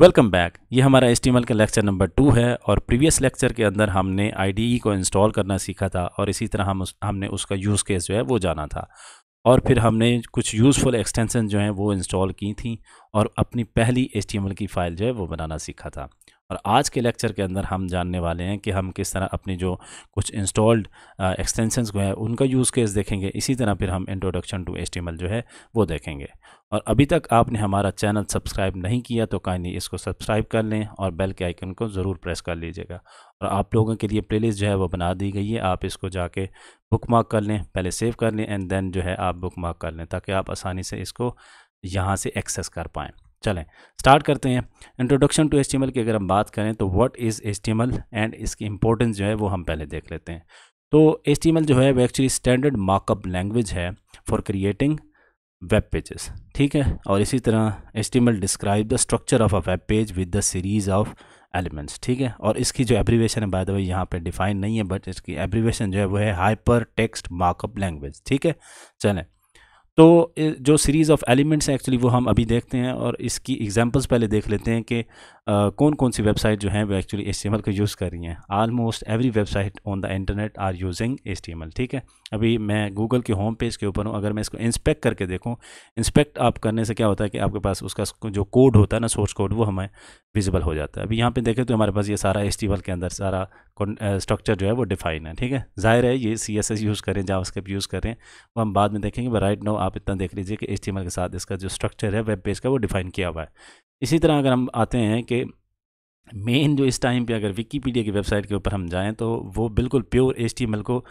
welcome back ये हमारा S T का लेक्चर नंबर टू है और प्रीवियस लेक्चर के अंदर हमने आई e को इंस्टॉल करना सीखा था और इसी तरह हम उस, हमने उसका यूज़ केस जो है वो जाना था और फिर हमने कुछ यूज़फुल एक्सटेंशन जो हैं वो इंस्टॉल की थी और अपनी पहली एल की फ़ाइल जो है वो बनाना सीखा था और आज के लेक्चर के अंदर हम जानने वाले हैं कि हम किस तरह अपनी जो कुछ इंस्टॉल्ड एक्सटेंशंस को है उनका यूज़ केस देखेंगे इसी तरह फिर हम इंट्रोडक्शन टू एस जो है वो देखेंगे और अभी तक आपने हमारा चैनल सब्सक्राइब नहीं किया तो कहीं इसको सब्सक्राइब कर लें और बेल के आइकन को ज़रूर प्रेस कर लीजिएगा और आप लोगों के लिए प्ले जो है वो बना दी गई है आप इसको जाके बुक मार्क कर लें पहले सेव कर लें एंड देन जो है आप बुक मार्क कर लें ताकि आप आसानी से इसको यहाँ से एक्सेस कर पाएँ चलें स्टार्ट करते हैं इंट्रोडक्शन टू एच की अगर हम बात करें तो व्हाट इज़ एच एंड इसकी इंपॉर्टेंस जो है वो हम पहले देख लेते हैं तो एच जो है वो एक्चुअली स्टैंडर्ड मार्कअप लैंग्वेज है फॉर क्रिएटिंग वेब पेजेस ठीक है और इसी तरह H describe the structure of a web page with the series of elements ठीक है और इसकी जो एब्रीवेशन है बाय द वे यहाँ पे डिफाइन नहीं है बट इसकी एब्रीवेशन जो है वो है हाइपर टेक्स्ट मार्कअप लैंग्वेज ठीक है चलें तो जो सीरीज़ ऑफ एलिमेंट्स हैं एक्चुअली वो हम अभी देखते हैं और इसकी एग्जांपल्स पहले देख लेते हैं कि कौन कौन सी वेबसाइट जो हैं वो एक्चुअली एच को यूज़ कर रही हैं almost every website on the internet are using H ठीक है अभी मैं गूगल के होम पेज के ऊपर हूँ अगर मैं इसको इंस्पेक्ट करके देखूँ इंस्पेक्ट आप करने से क्या होता है कि आपके पास उसका जो कोड होता है ना सोर्स कोड वो हमें विजिबल हो जाता है अभी यहाँ पर देखें तो हमारे पास ये सारा एच के अंदर सारा स्ट्रक्चर जो है वो डिफाइन है ठीक है ज़ाहिर है ये सी यूज़ करें जावा यूज़ करें वो हम बाद में देखेंगे राइट नो आप इतना देख लीजिए कि एच के साथ इसका जो स्ट्रक्चर है वेब पेज का वो डिफ़ाइन किया हुआ है इसी तरह अगर हम आते हैं कि मेन जो इस टाइम पे अगर विकीपीडिया की वेबसाइट के ऊपर हम जाएं तो वो बिल्कुल प्योर एच को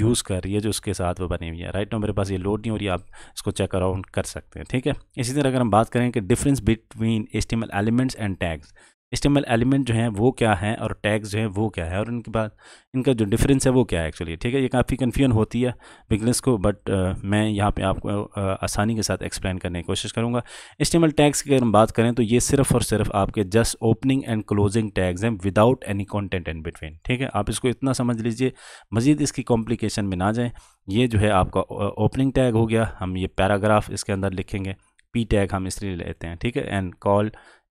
यूज़ कर रही है जो उसके साथ वो बनी हुई है राइट नो मेरे पास ये लोड नहीं हो रही आप इसको चेक आउट कर सकते हैं ठीक है इसी तरह अगर हम बात करें कि difference between H elements and tags H element जो हैं वो क्या हैं और टैग्स जो हैं वो क्या है और इनके बाद इनका जो डिफरेंस है वो क्या है एक्चुअली ठीक है ये काफ़ी कन्फ्यूजन होती है बिगनेस को बट आ, मैं यहाँ पे आपको आ, आसानी के साथ एक्सप्लेन करने की कोशिश करूँगा एच टैग्स की अगर हम बात करें तो ये सिर्फ और सिर्फ आपके just opening and closing tags हैं without any content and between ठीक है आप इसको इतना समझ लीजिए मज़ीद इसकी कॉम्प्लिकेशन में ना जाएँ ये जो है आपका ओपनिंग टैग हो गया हम ये पैराग्राफ इसके अंदर लिखेंगे पी टैग हम इसलिए लेते हैं ठीक है एंड कॉल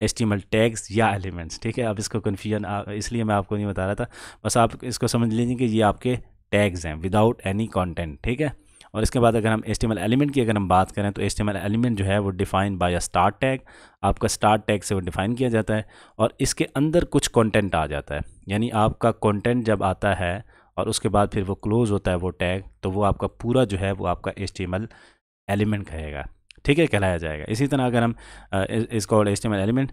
एच टैग्स या एलिमेंट्स ठीक है अब इसको कन्फ्यूजन इसलिए मैं आपको नहीं बता रहा था बस आप इसको समझ लीजिए कि ये आपके टैग्स हैं विदाउट एनी कॉन्टेंट ठीक है और इसके बाद अगर हम एस एलिमेंट की अगर हम बात करें तो एस एलिमेंट जो है वो define by a start tag आपका स्टार्ट टैग से वो डिफ़ाइन किया जाता है और इसके अंदर कुछ कंटेंट आ जाता है यानी आपका कंटेंट जब आता है और उसके बाद फिर वो क्लोज़ होता है वो टैग तो वो आपका पूरा जो है वो आपका एस एलिमेंट कहेगा ठीक है कहलाया जाएगा इसी तरह अगर हम इस called H element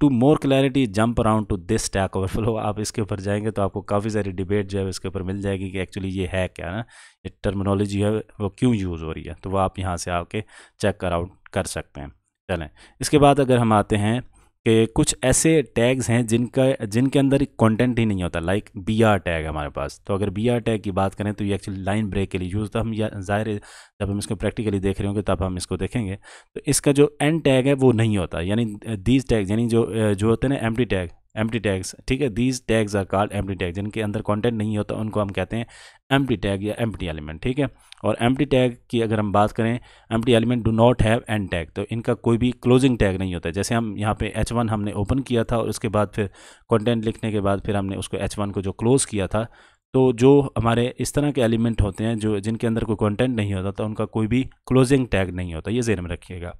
to more clarity jump around to this Stack Overflow आप इसके ऊपर जाएंगे तो आपको काफ़ी सारी डिबेट जो है इसके ऊपर मिल जाएगी कि एक्चुअली ये है क्या ना ये टर्मिनोलॉजी है वो क्यों यूज़ हो रही है तो वो आप यहाँ से आके चेक कर आउट कर सकते हैं चलें इसके बाद अगर हम आते हैं कि कुछ ऐसे टैग्स हैं जिनका जिनके अंदर कंटेंट ही नहीं होता लाइक बी आर टैग हमारे पास तो अगर बी आर टैग की बात करें तो ये एक्चुअली लाइन ब्रेक के लिए यूज़ तो हम ज़ाहिर जब हम इसको प्रैक्टिकली देख रहे होंगे तब हम इसको देखेंगे तो इसका जो एंड टैग है वो नहीं होता यानी दीज टैग यानी जो जो होते हैं ना एम टैग टी टैग्स ठीक है these tags are called T tag जिनके अंदर कंटेंट नहीं होता उनको हम कहते हैं टी टैग या टी एलिमेंट ठीक है और टी टैग की अगर हम बात करें T element do not have end tag तो इनका कोई भी क्लोजिंग टैग नहीं होता जैसे हम यहाँ पे एच वन हमने ओपन किया था और उसके बाद फिर कॉन्टेंट लिखने के बाद फिर हमने उसको एच वन को जो क्लोज़ किया था तो जो हमारे इस तरह के एलिमेंट होते हैं जो जिनके अंदर कोई कॉन्टेंट नहीं होता तो उनका कोई भी क्लोजिंग टैग नहीं होता ये जेन में रखिएगा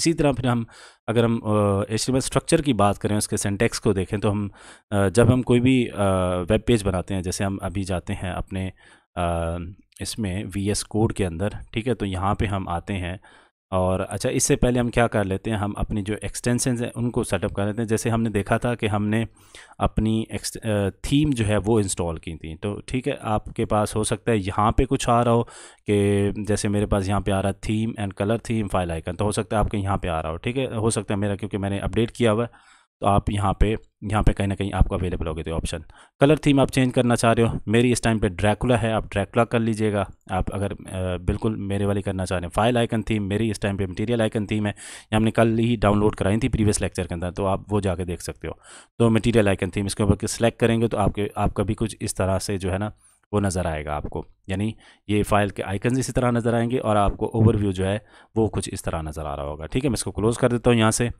इसी तरह फिर हम अगर हम एचटीएमएल स्ट्रक्चर की बात करें उसके सेंटेक्स को देखें तो हम जब हम कोई भी वेब पेज बनाते हैं जैसे हम अभी जाते हैं अपने इसमें वी एस कोड के अंदर ठीक है तो यहाँ पे हम आते हैं और अच्छा इससे पहले हम क्या कर लेते हैं हम अपनी जो एक्सटेंशन हैं उनको सेटअप कर लेते हैं जैसे हमने देखा था कि हमने अपनी थीम जो है वो इंस्टॉल की थी तो ठीक है आपके पास हो सकता है यहाँ पे कुछ आ रहा हो कि जैसे मेरे पास यहाँ पे आ रहा theme and colour theme file icon तो हो सकता है आपके यहाँ पे आ रहा हो ठीक है हो सकता है मेरा क्योंकि मैंने अपडेट किया हुआ है तो आप यहाँ पे यहाँ पे कहीं ना कहीं आपको अवेलेबल हो गए थे ऑप्शन कलर थीम आप चेंज करना चाह रहे हो मेरी इस टाइम पे ड्रैकुला है आप ड्रैकुला कर लीजिएगा आप अगर बिल्कुल मेरे वाली करना चाह रहे हैं फाइल आइकन थीम मेरी इस टाइम पे मटेरियल आइकन थीम है ये हमने कल ही डाउनलोड कराई थी प्रीवियस लेक्चर के अंदर तो आप वो जाके देख सकते हो तो मटीरियल आइकन थीम इसके ऊपर सेलेक्ट करेंगे तो आपके आपका भी कुछ इस तरह से जो है ना वो नज़र आएगा आपको यानी ये फाइल के आइकन्स इसी तरह नज़र आएंगे और आपको ओवरव्यू जो है वो कुछ इस तरह नज़र आ रहा होगा ठीक है मैं इसको क्लोज़ कर देता हूँ यहाँ से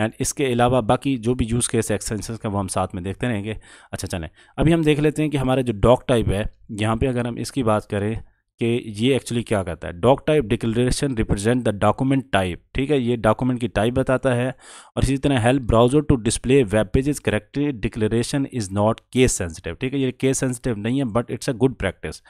एंड इसके अलावा बाकी जो भी यूज़ केस एक्सटेंशन का वो हम साथ में देखते रहेंगे अच्छा चलें अभी हम देख लेते हैं कि हमारे जो डॉक टाइप है यहाँ पर अगर हम इसकी बात करें कि ये एक्चुअली क्या कहता है doc type declaration represent the document type ठीक है ये डॉक्यूमेंट की टाइप बताता है और इसी तरह help browser to display web pages correct declaration is not case sensitive ठीक है ये केस सेंसिटिव नहीं है but it's a good practice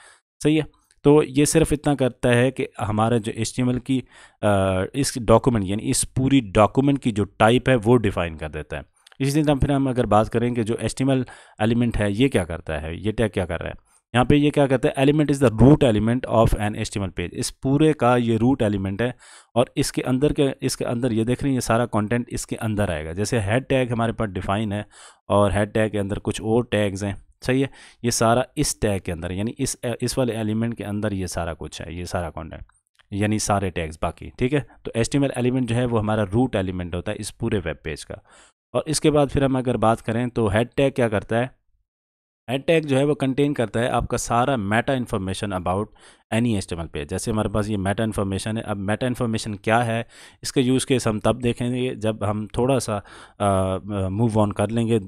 सही है तो ये सिर्फ इतना करता है कि हमारे जो एस की आ, इस डॉक्यूमेंट यानी इस पूरी डॉक्यूमेंट की जो टाइप है वो डिफ़ाइन कर देता है इसी तरह फिर हम अगर बात करें कि जो एच एलिमेंट है ये क्या करता है ये टैग क्या कर रहा है यहाँ पे ये क्या कहते हैं element is the root element of an H page इस पूरे का ये रूट एलिमेंट है और इसके अंदर के इसके अंदर ये देख रहे हैं ये सारा कंटेंट इसके अंदर आएगा जैसे हेड टैग हमारे पास डिफाइन है और हेड टैग के अंदर कुछ और टैग्स हैं सही है ये सारा इस टैग के अंदर यानी इस इस वाले एलिमेंट के अंदर ये सारा कुछ है ये सारा कॉन्टेंट यानी सारे टैग्स बाकी ठीक है तो एच एलिमेंट जो है वो हमारा रूट एलिमेंट होता है इस पूरे वेब पेज का और इसके बाद फिर हम अगर बात करें तो हेड टैग क्या करता है हेड टैग जो है वो कंटेन करता है आपका सारा meta information about any H पे जैसे हमारे पास ये मेटा इन्फॉर्मेशन है अब मेटा इन्फॉर्मेशन क्या है इसका यूज़ केस हम तब देखेंगे जब हम थोड़ा सा मूव ऑन कर लेंगे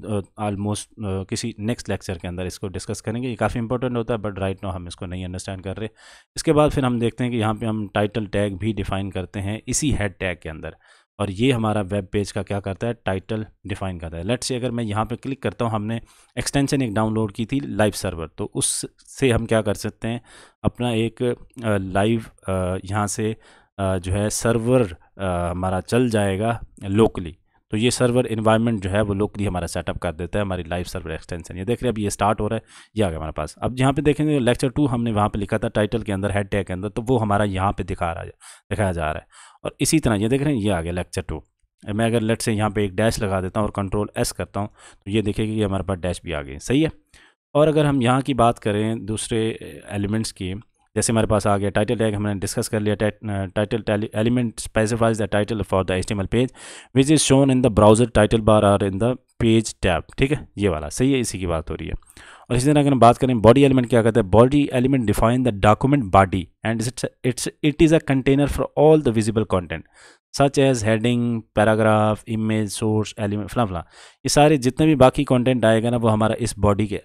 आलमोस्ट किसी नेक्स्ट लेक्चर के अंदर इसको डिस्कस करेंगे ये काफ़ी इंपॉर्टेंट होता है बट राइट नो हम इसको नहीं अंडरस्टैंड कर रहे इसके बाद फिर हम देखते हैं कि यहाँ पर हम टाइटल टैग भी डिफ़ाइन करते हैं इसी हेड टैग के अंदर और ये हमारा वेब पेज का क्या करता है टाइटल डिफाइन करता है लेट्स से अगर मैं यहाँ पे क्लिक करता हूँ हमने एक्सटेंशन एक डाउनलोड की थी लाइव सर्वर तो उससे हम क्या कर सकते हैं अपना एक लाइव यहाँ से जो है सर्वर हमारा चल जाएगा लोकली तो ये सर्वर इन्वायरमेंट जो है वो लोकली हमारा सेटअप कर देता है हमारी लाइव सर्वर एक्सटेंशन ये देख रहे हैं अब ये स्टार्ट हो रहा है ये आ गया हमारे पास अब यहाँ पे देखेंगे लेक्चर टू हमने वहाँ पे लिखा था टाइटल के अंदर हेड टैग के अंदर तो वो हमारा यहाँ पे दिखा रहा है दिखाया जा रहा है और इसी तरह ये देख रहे हैं ये आ गया लेक्चर टू मैं अगर लेट से यहाँ पर एक डैश लगा देता हूँ और कंट्रोल एस करता हूँ तो ये देखेगा कि हमारे पास डैश भी आ गई सही है और अगर हम यहाँ की बात करें दूसरे एलिमेंट्स eh, की जैसे हमारे पास आ गया टाइटल टैग हमने डिस्कस कर लिया title element specifies the title for the H page which is shown in the browser title bar or in the page tab ठीक है ये वाला सही है इसी की बात हो रही है और इसी तरह अगर हम बात करें बॉडी एलिमेंट क्या कहते हैं body element define the document body and it's it's it is a container for all the visible content such as heading paragraph image source element फला फला ये सारे जितने भी बाकी कंटेंट आएगा ना वो हमारा इस बॉडी के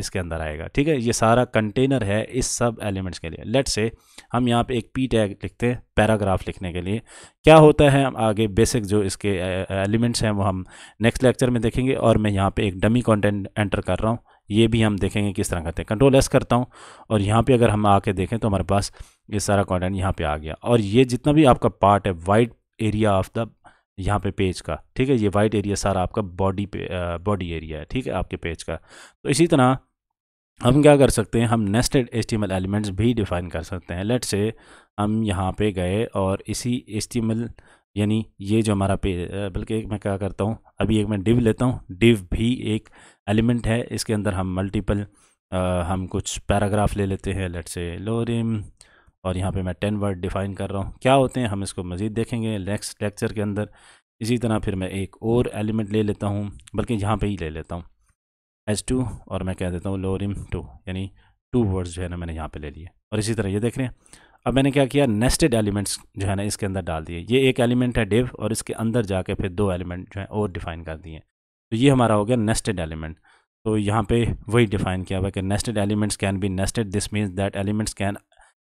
इसके अंदर आएगा ठीक है ये सारा कंटेनर है इस सब एलिमेंट्स के लिए लेट से हम यहाँ पे एक पी टैग लिखते हैं पैराग्राफ लिखने के लिए क्या होता है हम आगे बेसिक जो इसके एलिमेंट्स हैं वो हम नेक्स्ट लेक्चर में देखेंगे और मैं यहाँ पर एक डमी कॉन्टेंट एंटर कर रहा हूँ ये भी हम देखेंगे किस तरह करते हैं कंट्रोल एस करता हूँ और यहाँ पर अगर हम आके देखें तो हमारे पास ये सारा कॉन्टेंट यहाँ पे आ गया और ये जितना भी आपका पार्ट है वाइट एरिया ऑफ द यहाँ पे पेज का ठीक है ये वाइट एरिया सारा आपका बॉडी पे बॉडी एरिया है ठीक है आपके पेज का तो इसी तरह हम क्या कर सकते हैं हम नेस्टेड एस एलिमेंट्स भी डिफ़ाइन कर सकते हैं लेट से हम यहाँ पे गए और इसी एस यानी ये जो हमारा पेज बल्कि मैं क्या करता हूँ अभी एक मैं डिव लेता हूँ डिव भी एक एलिमेंट है इसके अंदर हम मल्टीपल हम कुछ पैराग्राफ ले लेते हैं लेट से लोरिम और यहाँ पे मैं टेन वर्ड डिफ़ाइन कर रहा हूँ क्या होते हैं हम इसको मज़ीद देखेंगे नेक्स्ट लेक्चर के अंदर इसी तरह फिर मैं एक और एलिमेंट ले लेता हूँ बल्कि यहाँ पे ही ले लेता हूँ एच टू और मैं कह देता हूँ लोरिम टू यानी टू वर्ड्स जो है ना मैंने यहाँ पे ले लिए और इसी तरह ये देख रहे हैं अब मैंने क्या किया नेस्टेड एलिमेंट्स जो है ना इसके अंदर डाल दिए ये एक एलिमेंट है डिव और इसके अंदर जाके फिर दो एलिमेंट जो है और डिफ़ाइन कर दिए तो ये हमारा हो गया नेस्टेड एलिमेंट तो यहाँ पे वही डिफ़ाइन किया हुआ कि nested elements can be nested this means that elements can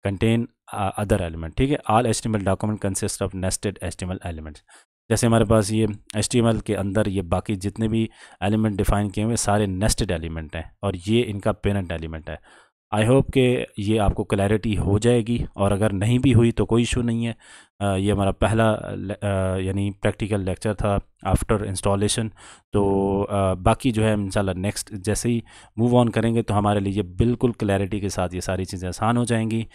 contain other element ठीक है all H document consist of nested H elements जैसे हमारे पास ये एस के अंदर ये बाकी जितने भी एलिमेंट डिफाइन किए हुए सारे नेस्टेड एलिमेंट हैं और ये इनका पेरेंट एलिमेंट है आई होप कि ये आपको क्लैरिटी हो जाएगी और अगर नहीं भी हुई तो कोई इशू नहीं है ये हमारा पहला यानी प्रैक्टिकल लेक्चर था आफ्टर इंस्टॉलेशन तो बाकी जो है इंशाल्लाह नेक्स्ट जैसे ही मूव ऑन करेंगे तो हमारे लिए बिल्कुल क्लैरिटी के साथ ये सारी चीज़ें आसान हो जाएंगी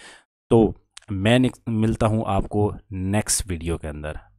तो मैं मिलता हूँ आपको नेक्स्ट वीडियो के अंदर